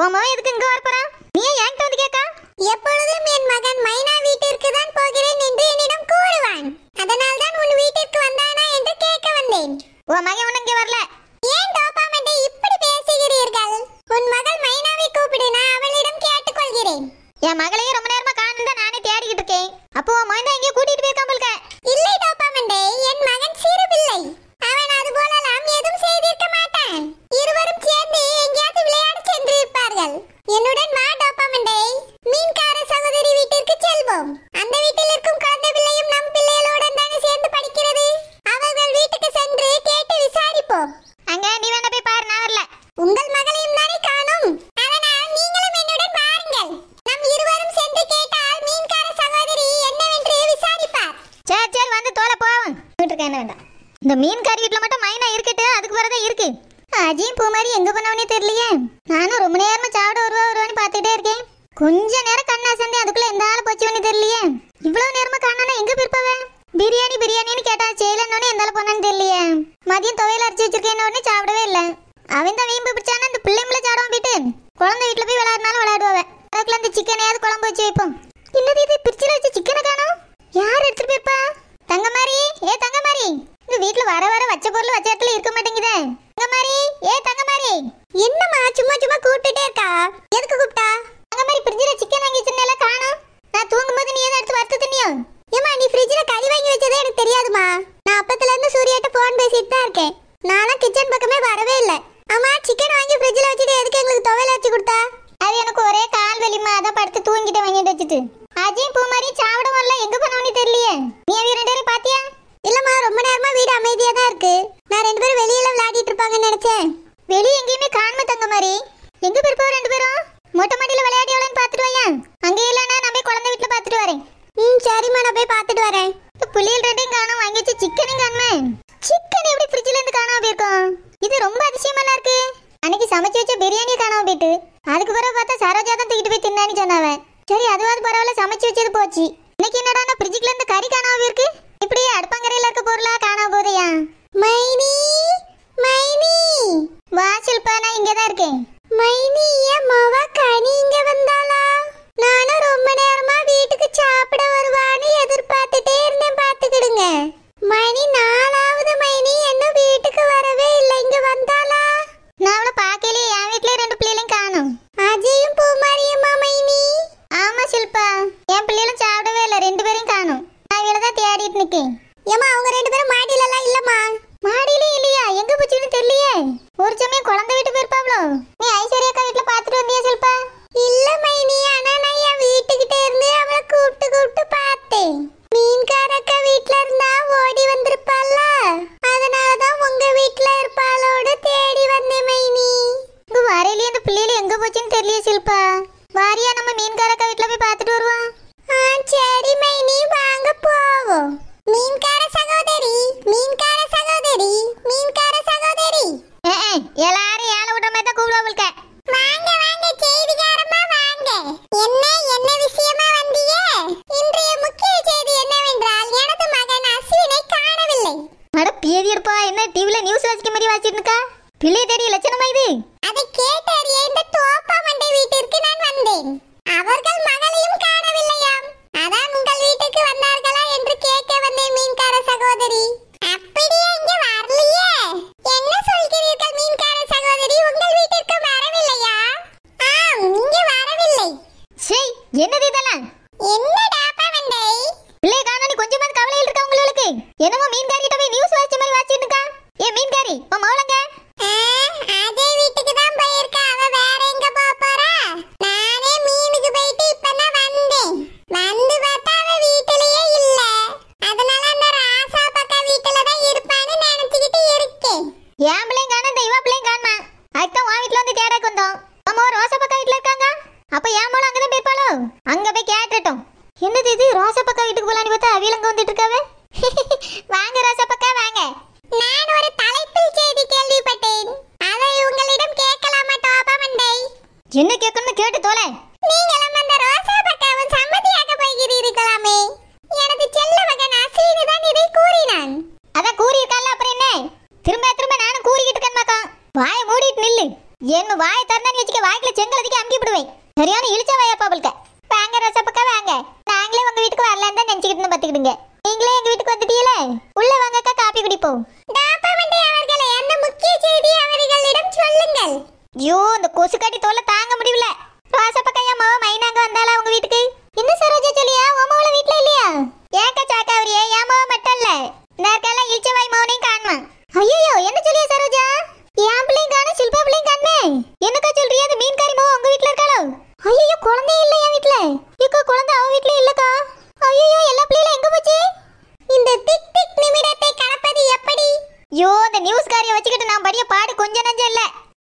மகன் எதுக்கு இங்க வர போறான் நீ ஏன் வந்து கேக்கா எப்பொழுதும் என் மகன் மைனா வீட்டிற்கு தான் போகிறேன் என்று என்னிடம் கூறுவான் அதனால் தான் உன் வீட்டிற்கு வந்தானா என்று கேட்க வந்தேன் உன் மகன் உனக்கு வரல ஏன் டோபாமட்டை இப்படி பேசுகிறீர்கள் உன் மகள் மைனாவை கூப்பிடுனா அவளிடம் கேட்டுக்கொள்கிறேன் என் மகளையே ரொம்ப வாருங்கள் என்னுடன் வா டோப்பமண்டை மீன்கார சகோதரி வீட்டிற்கு செல்வோம் அந்த வீட்டில் இருக்கும் குழந்தை பிள்ளையும் நம் பிள்ளைகளுடன் தானே சேர்ந்து படிக்கிறது அவர்கள் வீட்டுக்கு சென்று கேட்டு விசாரிப்போம் அங்க நீ வேணா போய் பாரு நான் வரல உங்கள் மகளையும் தானே காணும் அதனால் நீங்களும் என்னுடன் பாருங்கள் நம் இருவரும் சென்று கேட்டால் மீன்கார சகோதரி என்னவென்று விசாரிப்பார் சரி சரி வந்து தோலை போவோம் வீட்டுக்கு என்ன வேண்டாம் இந்த மீன்காரி வீட்டில் மட்டும் மைனா இருக்கட்டு அதுக்கு பிறகு இருக்கு அஜயும் பூமாரி எங்க போனவனே தெரியலையே நானும் ரொம்ப நேரமா சாப்பிட வருவா வருவான்னு பாத்துட்டே இருக்கேன் கொஞ்ச நேரம் கண்ணா சந்தே அதுக்குள்ள எந்த ஆள் போச்சுவனே தெரியலையே இவ்வளவு நேரமா காணானா எங்க பிற்பவ பிரியாணி பிரியாணின்னு கேட்டா செய்யலன்னு எந்த போனான்னு தெரியலையே மதியம் துவையில அரைச்சி வச்சிருக்கேன் உடனே சாப்பிடவே இல்லை அவன் தான் வீம்பு பிடிச்சானா அந்த பிள்ளைங்கள சாடவும் போயிட்டு குழந்தை வீட்டுல போய் விளையாடினாலும் விளையாடுவாவ அதுக்குள்ள அந்த சிக்கனையாவது குழம்பு வச்சு வைப்போம் இல்லது இது பிரிச்சில வச்சு சிக்கனை காணும் யார் எடுத்துட்டு போயிருப்பா தங்கமாரி ஏ மாதிரி இந்த வீட்டுல வர வர வச்ச பொருள் வச்ச இடத்துல இருக்க மாட்டேங்குதே தங்கமாரி ஏ தங்கமாரி என்னம்மா சும்மா சும்மா கூப்பிட்டுட்டே இருக்கா எதுக்கு கூப்பிட்டா தங்கமாரி ஃப்ரிட்ஜில் சிக்கன் வாங்கி வச்சிருந்தேல காணும் நான் தூங்கும்போது நீ எதை எடுத்து வறுத்து தின்னியோ ஏமா நீ ஃப்ரிட்ஜில் கறி வாங்கி வச்சதே எனக்கு தெரியாதுமா நான் இருந்து சூரியாட்ட போன் பேசிட்டு தான் இருக்கேன் நானும் கிச்சன் பக்கமே வரவே இல்லை அம்மா சிக்கன் வாங்கி ஃப்ரிட்ஜில் வச்சுட்டு எதுக்கு எங்களுக்கு துவையில வச்சு கொடுத்தா அது எனக்கு ஒரே கால் வலிமா அதை படுத்து தூங்கிட்டு வாங்கிட்டு வச்சுட்டு பூ பூமாரி வெளியே எங்கேயுமே காண்ம தங்க மாதிரி எங்க பிறப்போ ரெண்டு பேரும் மொட்டை மாடியில விளையாடியாலும் பாத்துட்டு வாயா அங்க இல்லைனா நான் போய் குழந்தை வீட்டுல பாத்துட்டு வரேன் ம் சரிம்மா நான் போய் பாத்துட்டு வரேன் புளியல் ரெண்டையும் காணும் வாங்கி வச்சு சிக்கனையும் காணுமே சிக்கன் எப்படி ஃப்ரிட்ஜ்ல இருந்து காணாம போயிருக்கோம் இது ரொம்ப அதிசயமா இருக்கு அன்னைக்கு சமைச்சு வச்ச பிரியாணி காணாம போயிட்டு அதுக்கு பிறகு பார்த்தா சரோஜா தான் தூக்கிட்டு போய் தின்னான்னு சொன்னாவன் சரி அதுவாது பரவாயில்ல சமைச்சு வச்சது போச்சு இன்னைக்கு என்னடா ஃப்ரிட்ஜ்ல இருந்து கறி காணாம இருக்கு இப்படியே அடுப்பங்கரையில இருக்க பொருளா காணாம போதையா மைனி வாசல் பானா நான் இருக்கேன் மைனி என் மவ கனி Silpa தூக்கி விடுவேன் சரியான இழிச்சா வாயா பாபுல்க வாங்க ரசப்பக்கா வாங்க நாங்களே உங்க வீட்டுக்கு வரலான்னு தான் நினைச்சுக்கிட்டு பாத்துக்கிடுங்க நீங்களே எங்க வீட்டுக்கு வந்துட்டீங்களே உள்ள வாங்கக்கா காப்பி குடிப்போம் அவர்களை என்ன முக்கிய செய்தி அவர்களிடம் சொல்லுங்கள் ஐயோ இந்த கொசுக்காட்டி தோலை